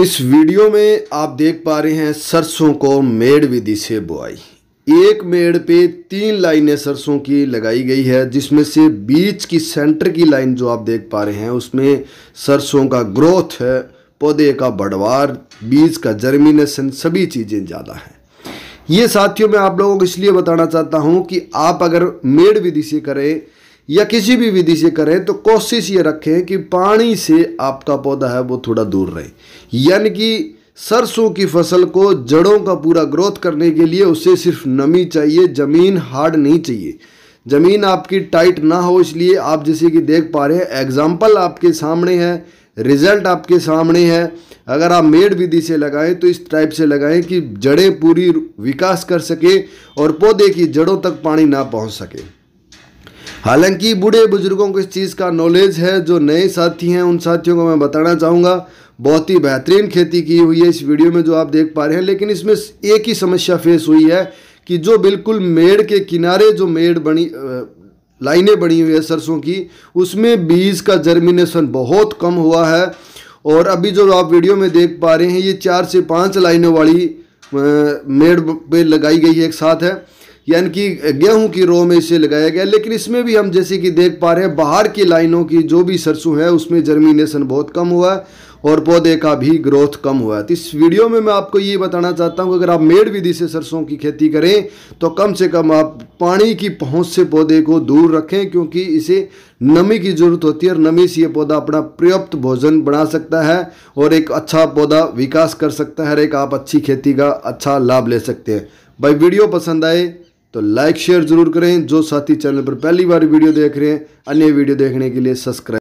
इस वीडियो में आप देख पा रहे हैं सरसों को मेड़ विधि से बुआई एक मेड़ पे तीन लाइनें सरसों की लगाई गई है जिसमें से बीच की सेंटर की लाइन जो आप देख पा रहे हैं उसमें सरसों का ग्रोथ है पौधे का बढ़वार बीज का जर्मिनेशन सभी चीज़ें ज़्यादा हैं ये साथियों मैं आप लोगों को इसलिए बताना चाहता हूँ कि आप अगर मेड़ विधि से करें या किसी भी विधि से करें तो कोशिश ये रखें कि पानी से आपका पौधा है वो थोड़ा दूर रहे यानी कि सरसों की फसल को जड़ों का पूरा ग्रोथ करने के लिए उसे सिर्फ नमी चाहिए ज़मीन हार्ड नहीं चाहिए ज़मीन आपकी टाइट ना हो इसलिए आप जैसे कि देख पा रहे हैं एग्ज़ाम्पल आपके सामने है रिज़ल्ट आपके सामने है अगर आप मेड विधि से लगाएं तो इस टाइप से लगाएं कि जड़ें पूरी विकास कर सके और पौधे की जड़ों तक पानी ना पहुंच सके हालांकि बूढ़े बुजुर्गों को इस चीज़ का नॉलेज है जो नए साथी हैं उन साथियों को मैं बताना चाहूँगा बहुत ही बेहतरीन खेती की हुई है इस वीडियो में जो आप देख पा रहे हैं लेकिन इसमें एक ही समस्या फेस हुई है कि जो बिल्कुल मेड़ के किनारे जो मेड़ बनी लाइनें बनी हुई है सरसों की उसमें बीज का जर्मिनेशन बहुत कम हुआ है और अभी जो आप वीडियो में देख पा रहे हैं ये चार से पाँच लाइनों वाली मेड़ पे लगाई गई है एक साथ है यानी कि गेहूं की रो में इसे लगाया गया लेकिन इसमें भी हम जैसे कि देख पा रहे हैं बाहर की लाइनों की जो भी सरसों है उसमें जर्मिनेशन बहुत कम हुआ है और पौधे का भी ग्रोथ कम हुआ है तो इस वीडियो में मैं आपको ये बताना चाहता हूँ कि अगर आप मेड़ विधि से सरसों की खेती करें तो कम से कम आप पानी की पहुँच से पौधे को दूर रखें क्योंकि इसे नमी की जरूरत होती है और नमी से ये पौधा अपना पर्याप्त भोजन बना सकता है और एक अच्छा पौधा विकास कर सकता है और एक आप अच्छी खेती का अच्छा लाभ ले सकते हैं भाई वीडियो पसंद आए तो लाइक शेयर जरूर करें जो साथी चैनल पर पहली बार वीडियो देख रहे हैं अन्य वीडियो देखने के लिए सब्सक्राइब